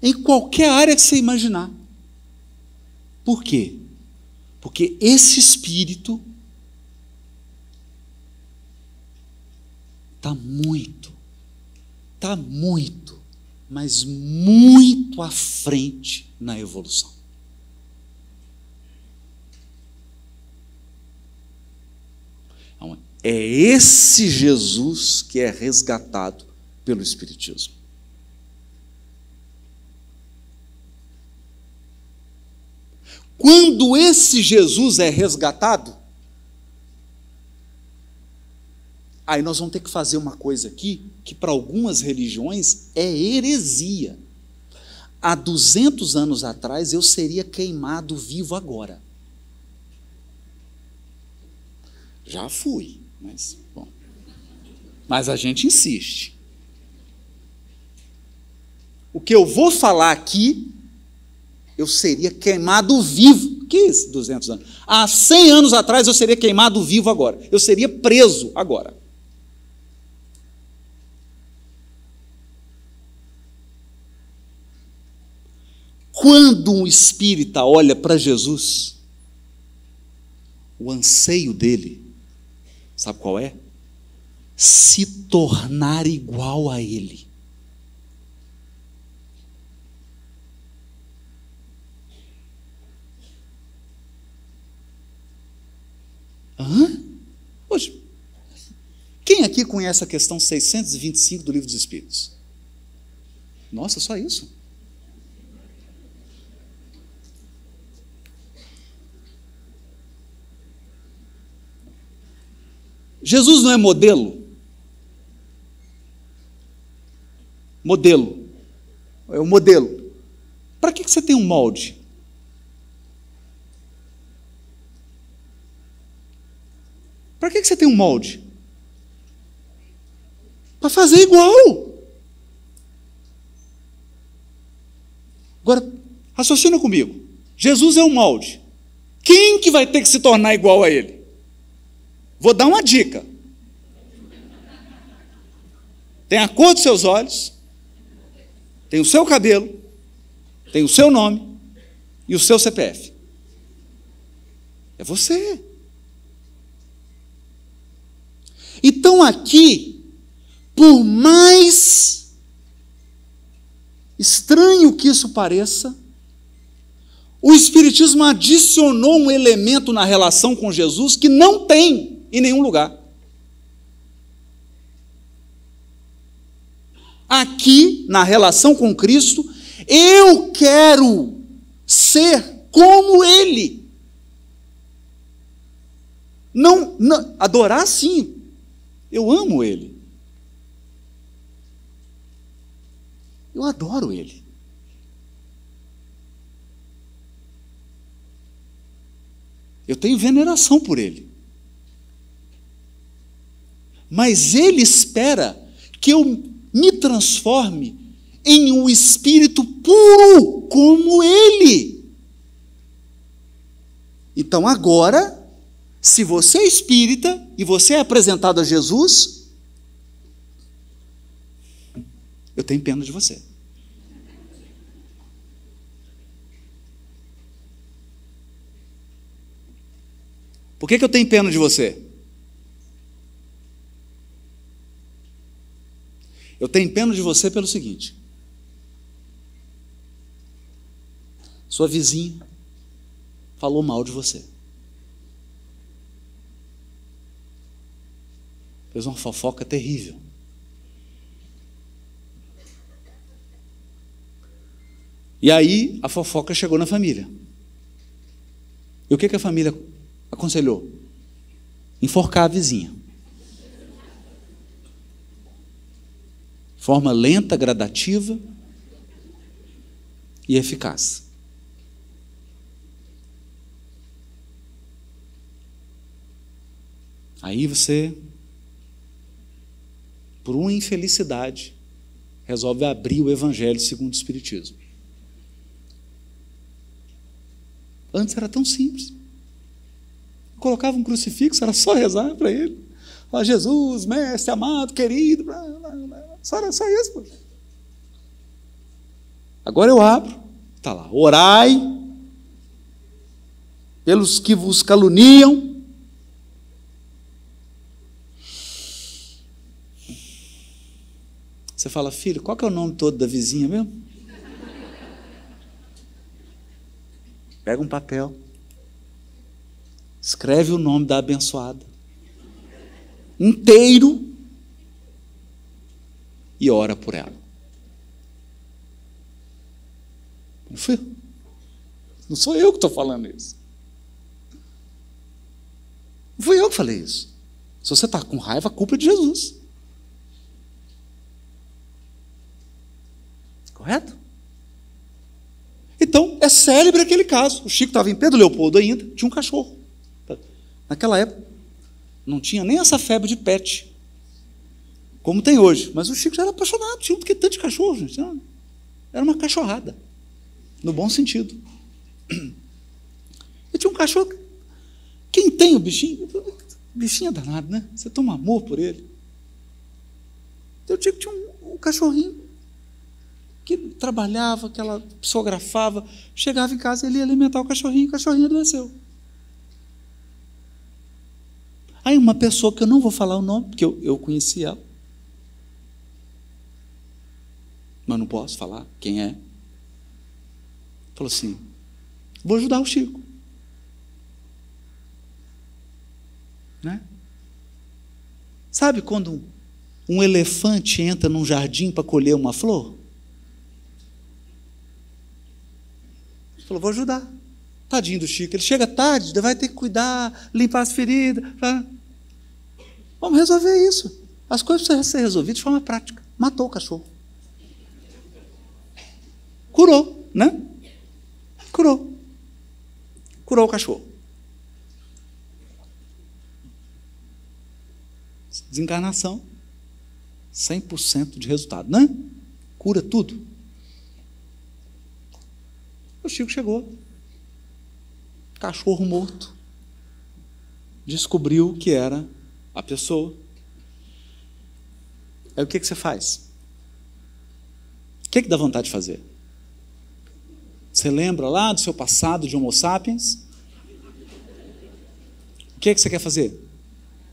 Em qualquer área que você imaginar. Por quê? Porque esse espírito está muito, está muito, mas muito à frente na evolução. Então, é esse Jesus que é resgatado pelo Espiritismo. Quando esse Jesus é resgatado, aí nós vamos ter que fazer uma coisa aqui que para algumas religiões é heresia. Há 200 anos atrás eu seria queimado vivo agora. Já fui, mas bom. Mas a gente insiste. O que eu vou falar aqui eu seria queimado vivo. Que isso, 200 anos? Há 100 anos atrás eu seria queimado vivo agora. Eu seria preso agora. Quando um espírita olha para Jesus, o anseio dele, sabe qual é? Se tornar igual a ele. Hã? Hoje, quem aqui conhece a questão 625 do Livro dos Espíritos? Nossa, só isso? Jesus não é modelo? Modelo. É o modelo. Para que, que você tem um molde? Para que você tem um molde? Para fazer igual. Agora, raciocina comigo. Jesus é um molde. Quem que vai ter que se tornar igual a ele? Vou dar uma dica. Tem a cor dos seus olhos, tem o seu cabelo, tem o seu nome e o seu CPF. É você. Então aqui, por mais estranho que isso pareça, o Espiritismo adicionou um elemento na relação com Jesus que não tem em nenhum lugar. Aqui, na relação com Cristo, eu quero ser como Ele. Não, não adorar sim, eu amo Ele. Eu adoro Ele. Eu tenho veneração por Ele. Mas Ele espera que eu me transforme em um espírito puro como Ele. Então agora se você é espírita e você é apresentado a Jesus, eu tenho pena de você. Por que, que eu tenho pena de você? Eu tenho pena de você pelo seguinte: sua vizinha falou mal de você. fez uma fofoca terrível. E aí a fofoca chegou na família. E o que, que a família aconselhou? Enforcar a vizinha. Forma lenta, gradativa e eficaz. Aí você por uma infelicidade, resolve abrir o Evangelho segundo o Espiritismo. Antes era tão simples. Colocava um crucifixo, era só rezar para ele. Ó Jesus, mestre, amado, querido. Blá, blá, blá. Só era só isso. Pô. Agora eu abro. Está lá. Orai pelos que vos caluniam Você fala, filho, qual que é o nome todo da vizinha mesmo? Pega um papel. Escreve o nome da abençoada. Inteiro. E ora por ela. Não fui eu. Não sou eu que estou falando isso. Não fui eu que falei isso. Se você está com raiva, a culpa é de Jesus. Correto? Então, é célebre aquele caso. O Chico estava em Pedro Leopoldo ainda, tinha um cachorro. Naquela época, não tinha nem essa febre de pet, como tem hoje. Mas o Chico já era apaixonado, tinha um tanto de cachorro, gente. Era uma cachorrada, no bom sentido. E tinha um cachorro. Quem tem o bichinho, bichinho é danado, né? Você toma amor por ele. Eu então, tinha, tinha um, um cachorrinho que trabalhava, que ela psografava, chegava em casa, ele ia alimentar o cachorrinho, o cachorrinho adoeceu. Aí uma pessoa que eu não vou falar o nome, porque eu, eu conheci ela, mas não posso falar quem é, falou assim: vou ajudar o Chico. Né? Sabe quando um elefante entra num jardim para colher uma flor? Falou, vou ajudar. Tadinho do Chico, ele chega tarde, vai ter que cuidar, limpar as feridas. Vamos resolver isso. As coisas precisam ser resolvidas de forma prática. Matou o cachorro. Curou, né? Curou. Curou o cachorro. Desencarnação, 100% de resultado, né? Cura tudo. O Chico chegou. Cachorro morto. Descobriu que era a pessoa. Aí o que, que você faz? O que, que dá vontade de fazer? Você lembra lá do seu passado de Homo sapiens? O que, que você quer fazer?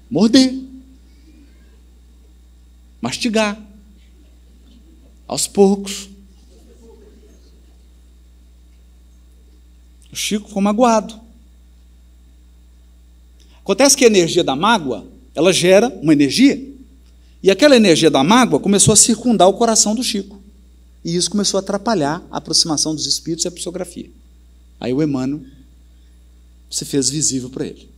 Morder. Mastigar. Aos poucos. O Chico ficou magoado. Acontece que a energia da mágoa, ela gera uma energia. E aquela energia da mágoa começou a circundar o coração do Chico. E isso começou a atrapalhar a aproximação dos espíritos e a psicografia. Aí o Emmanuel se fez visível para ele.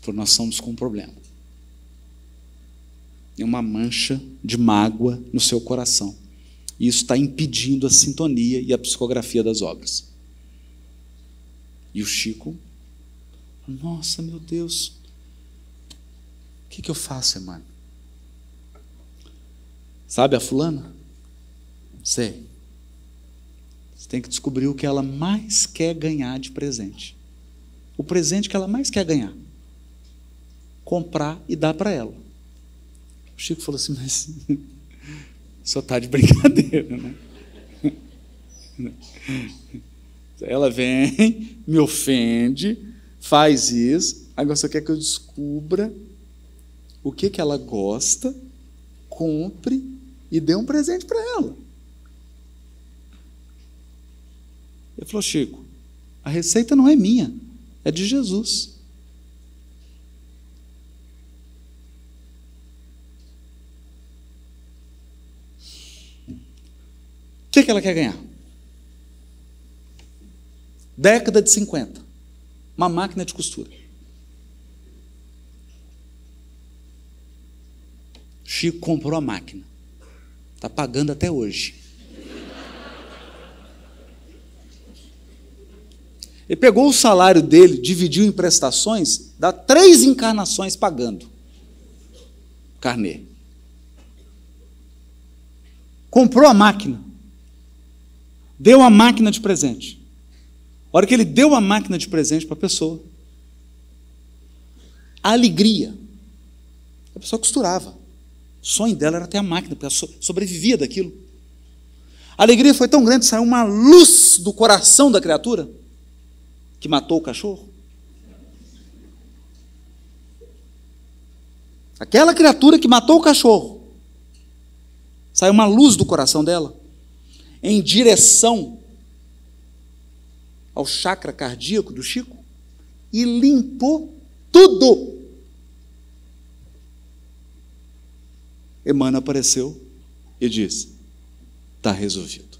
Falou, nós estamos com um problema é uma mancha de mágoa no seu coração. E isso está impedindo a sintonia e a psicografia das obras. E o Chico, nossa, meu Deus, o que, que eu faço, Emmanuel? Sabe a fulana? Sei. Você tem que descobrir o que ela mais quer ganhar de presente. O presente que ela mais quer ganhar. Comprar e dar para ela. O Chico falou assim, mas só tá de brincadeira, né? Ela vem, me ofende, faz isso. Agora só quer que eu descubra o que, que ela gosta, compre e dê um presente para ela. Ele falou, Chico, a receita não é minha, é de Jesus. que, que ela quer ganhar? Década de 50. Uma máquina de costura. Chico comprou a máquina. Está pagando até hoje. Ele pegou o salário dele, dividiu em prestações, dá três encarnações pagando. Carnê. Comprou a máquina deu a máquina de presente. A hora que ele deu a máquina de presente para a pessoa, a alegria. A pessoa costurava. O sonho dela era ter a máquina, porque ela sobrevivia daquilo. A alegria foi tão grande, saiu uma luz do coração da criatura que matou o cachorro. Aquela criatura que matou o cachorro. Saiu uma luz do coração dela em direção ao chakra cardíaco do Chico e limpou tudo. Emmanuel apareceu e disse: Está resolvido.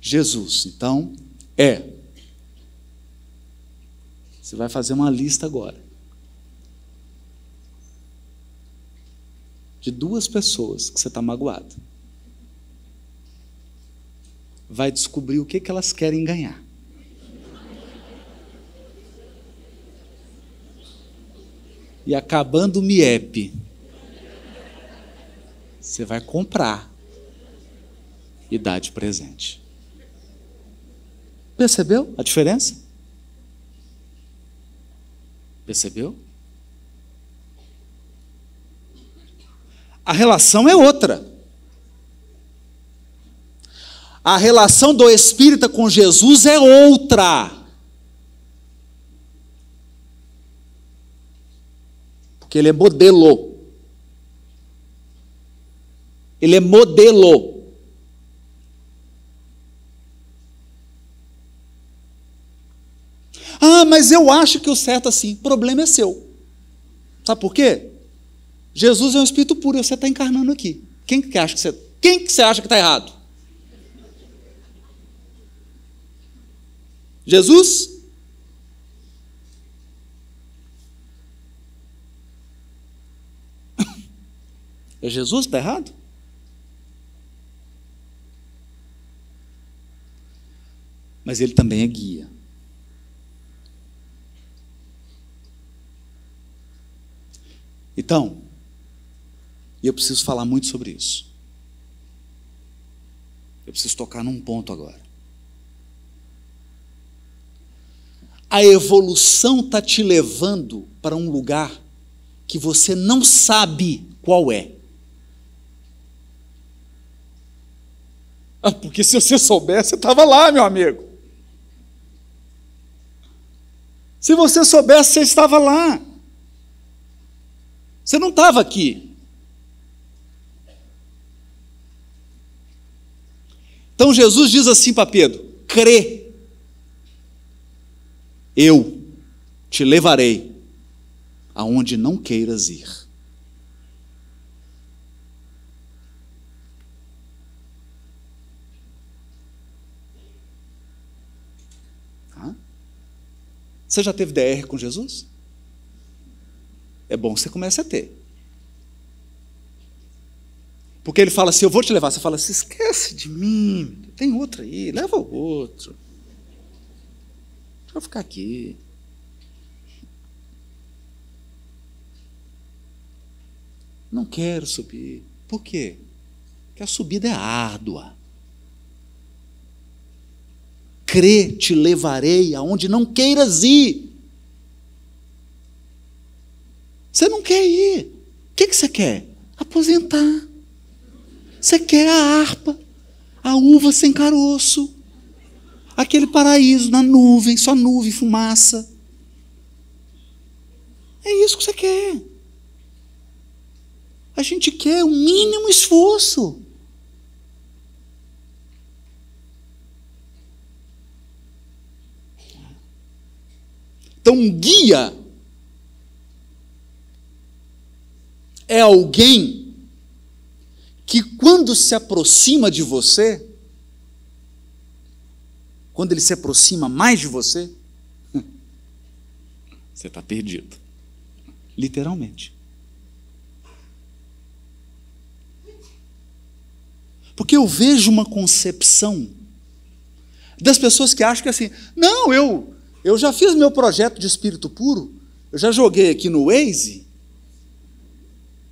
Jesus, então, é. Você vai fazer uma lista agora. de duas pessoas que você está magoado. Vai descobrir o que, que elas querem ganhar. E acabando o MIEP, você vai comprar e dar de presente. Percebeu a diferença? Percebeu? a relação é outra. A relação do espírita com Jesus é outra. Porque ele é modelo. Ele é modelo. Ah, mas eu acho que o certo é assim. O problema é seu. Sabe por quê? Jesus é um espírito puro, você está encarnando aqui. Quem que acha que você, quem que você acha que está errado? Jesus? É Jesus que está errado? Mas ele também é guia. Então, e eu preciso falar muito sobre isso. Eu preciso tocar num ponto agora. A evolução está te levando para um lugar que você não sabe qual é. Ah, porque se você soubesse, você estava lá, meu amigo. Se você soubesse, você estava lá. Você não estava aqui. Então Jesus diz assim para Pedro: crê, eu te levarei aonde não queiras ir. Você já teve DR com Jesus? É bom que você comece a ter. Porque ele fala assim: Eu vou te levar. Você fala assim: Esquece de mim, tem outro aí, leva o outro. Deixa eu ficar aqui. Não quero subir. Por quê? Porque a subida é árdua. Crê, te levarei aonde não queiras ir. Você não quer ir. O que, que você quer? Aposentar. Você quer a harpa, a uva sem caroço, aquele paraíso na nuvem, só nuvem, fumaça. É isso que você quer. A gente quer o mínimo esforço. Então, um guia é alguém que quando se aproxima de você, quando ele se aproxima mais de você, você está perdido. Literalmente. Porque eu vejo uma concepção das pessoas que acham que assim, não, eu, eu já fiz meu projeto de espírito puro, eu já joguei aqui no Waze,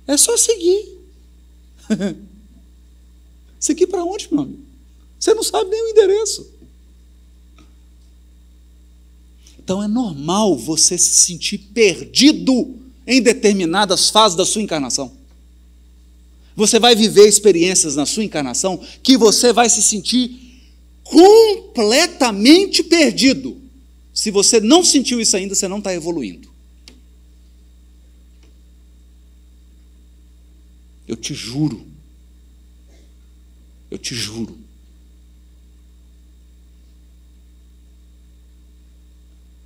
é só seguir. Isso aqui para onde, meu amigo? Você não sabe nem o endereço. Então é normal você se sentir perdido em determinadas fases da sua encarnação. Você vai viver experiências na sua encarnação que você vai se sentir completamente perdido. Se você não sentiu isso ainda, você não está evoluindo. Eu te juro. Eu te juro.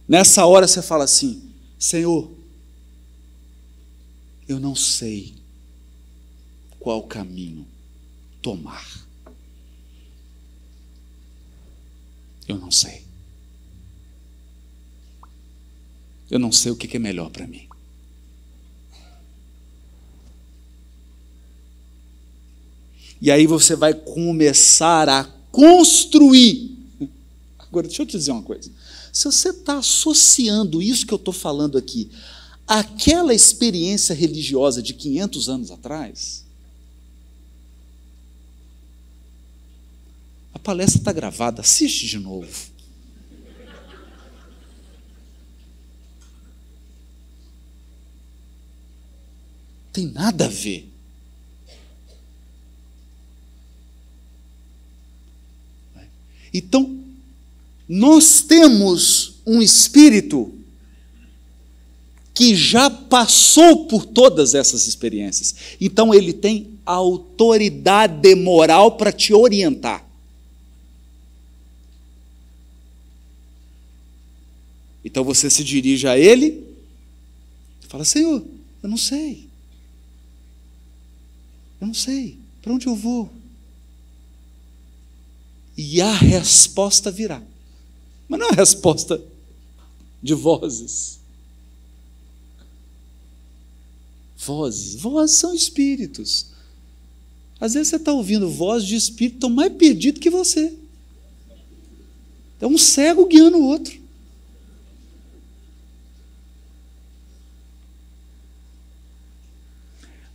Nessa hora você fala assim: Senhor, eu não sei qual caminho tomar. Eu não sei. Eu não sei o que é melhor para mim. E aí você vai começar a construir. Agora, deixa eu te dizer uma coisa. Se você está associando isso que eu estou falando aqui àquela experiência religiosa de 500 anos atrás, a palestra está gravada, assiste de novo. Tem nada a ver. Então, nós temos um espírito que já passou por todas essas experiências. Então, ele tem autoridade moral para te orientar. Então você se dirige a ele e fala: Senhor, eu não sei. Eu não sei. Para onde eu vou? e a resposta virá. Mas não é a resposta de vozes. Vozes. Vozes são espíritos. Às vezes você está ouvindo vozes de espíritos estão mais perdido que você. É um cego guiando o outro.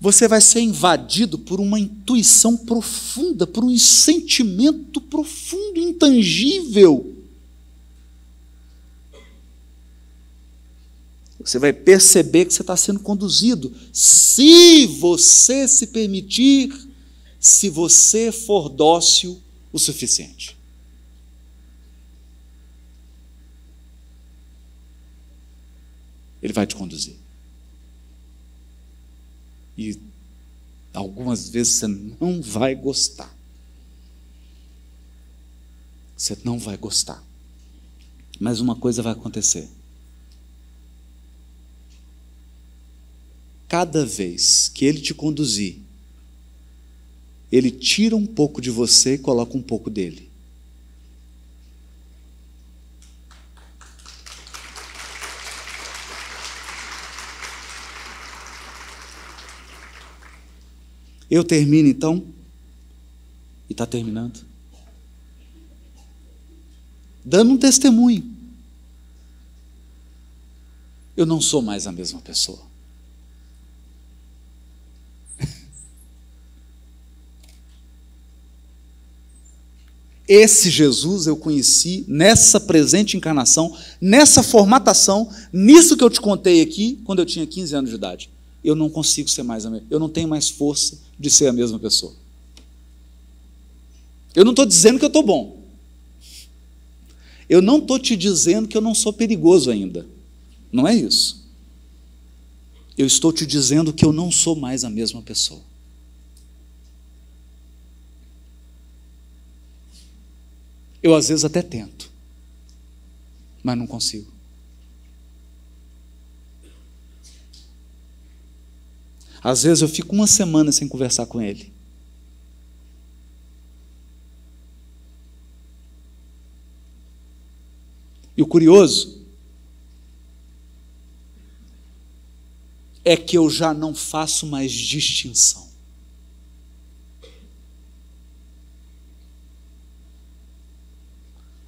você vai ser invadido por uma intuição profunda, por um sentimento profundo, intangível. Você vai perceber que você está sendo conduzido. Se você se permitir, se você for dócil o suficiente. Ele vai te conduzir. E algumas vezes você não vai gostar. Você não vai gostar. Mas uma coisa vai acontecer. Cada vez que ele te conduzir, ele tira um pouco de você e coloca um pouco dele. Eu termino então. E está terminando. Dando um testemunho. Eu não sou mais a mesma pessoa. Esse Jesus eu conheci nessa presente encarnação, nessa formatação, nisso que eu te contei aqui, quando eu tinha 15 anos de idade eu não consigo ser mais a mesma, eu não tenho mais força de ser a mesma pessoa. Eu não estou dizendo que eu estou bom. Eu não estou te dizendo que eu não sou perigoso ainda. Não é isso. Eu estou te dizendo que eu não sou mais a mesma pessoa. Eu às vezes até tento, mas não consigo. Às vezes eu fico uma semana sem conversar com ele. E o curioso é que eu já não faço mais distinção.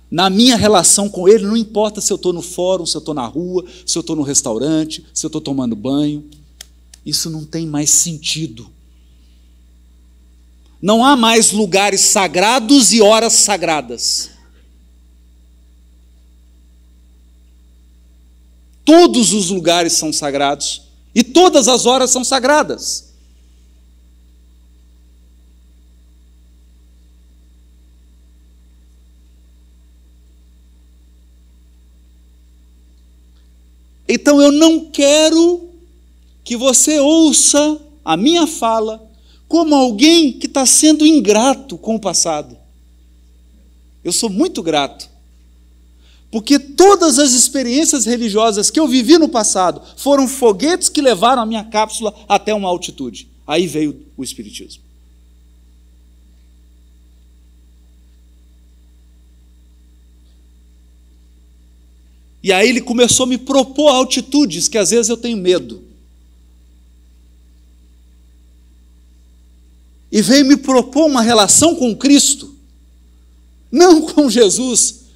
Na minha relação com ele, não importa se eu estou no fórum, se eu estou na rua, se eu estou no restaurante, se eu estou tomando banho isso não tem mais sentido. Não há mais lugares sagrados e horas sagradas. Todos os lugares são sagrados e todas as horas são sagradas. Então eu não quero que você ouça a minha fala como alguém que está sendo ingrato com o passado. Eu sou muito grato. Porque todas as experiências religiosas que eu vivi no passado foram foguetes que levaram a minha cápsula até uma altitude. Aí veio o Espiritismo. E aí ele começou a me propor altitudes que às vezes eu tenho medo. e veio me propor uma relação com Cristo, não com Jesus,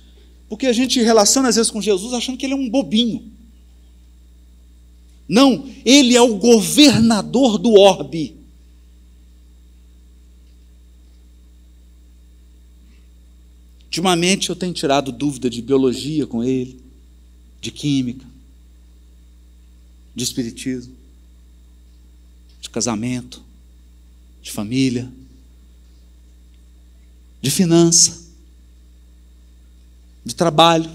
porque a gente relaciona às vezes com Jesus achando que ele é um bobinho. Não, ele é o governador do orbe. Ultimamente eu tenho tirado dúvida de biologia com ele, de química, de espiritismo, de casamento de família, de finança, de trabalho,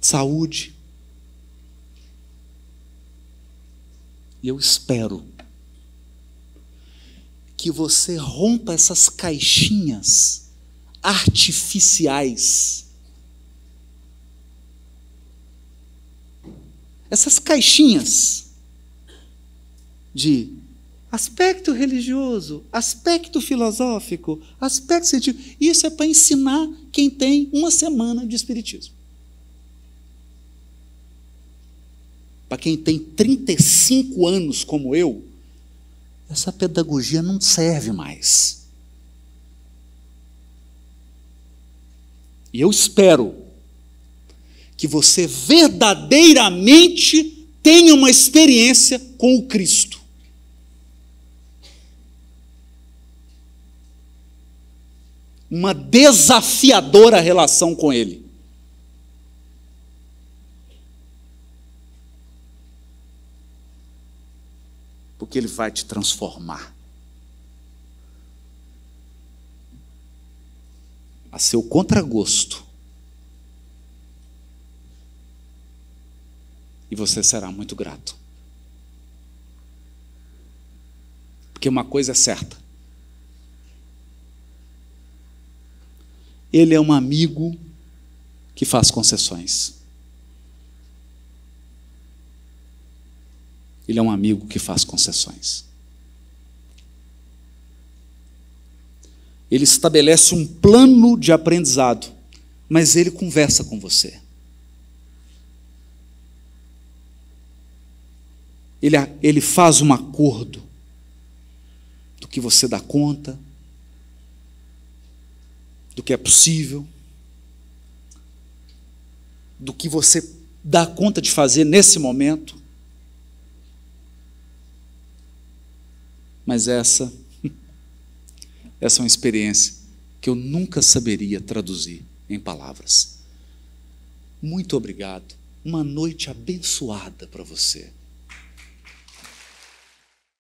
de saúde. E eu espero que você rompa essas caixinhas artificiais. Essas caixinhas de aspecto religioso, aspecto filosófico, aspecto científico. Isso é para ensinar quem tem uma semana de espiritismo. Para quem tem 35 anos como eu, essa pedagogia não serve mais. E eu espero que você verdadeiramente tenha uma experiência com o Cristo uma desafiadora relação com Ele. Porque Ele vai te transformar a seu contragosto. E você será muito grato. Porque uma coisa é certa: Ele é um amigo que faz concessões. Ele é um amigo que faz concessões. Ele estabelece um plano de aprendizado, mas ele conversa com você. Ele, ele faz um acordo do que você dá conta, do que é possível, do que você dá conta de fazer nesse momento. Mas essa essa é uma experiência que eu nunca saberia traduzir em palavras. Muito obrigado. Uma noite abençoada para você.